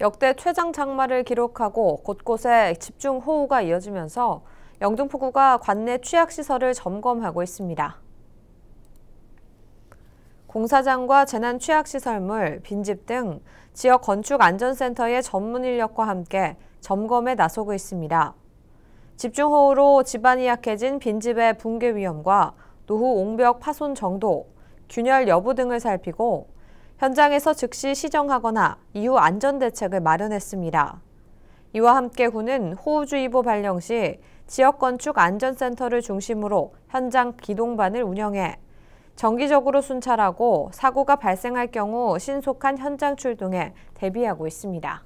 역대 최장 장마를 기록하고 곳곳에 집중 호우가 이어지면서 영등포구가 관내 취약시설을 점검하고 있습니다. 공사장과 재난취약시설물, 빈집 등 지역 건축안전센터의 전문 인력과 함께 점검에 나서고 있습니다. 집중호우로 집안이 약해진 빈집의 붕괴 위험과 노후 옹벽 파손 정도, 균열 여부 등을 살피고 현장에서 즉시 시정하거나 이후 안전대책을 마련했습니다. 이와 함께 군은 호우주의보 발령 시 지역건축안전센터를 중심으로 현장 기동반을 운영해 정기적으로 순찰하고 사고가 발생할 경우 신속한 현장 출동에 대비하고 있습니다.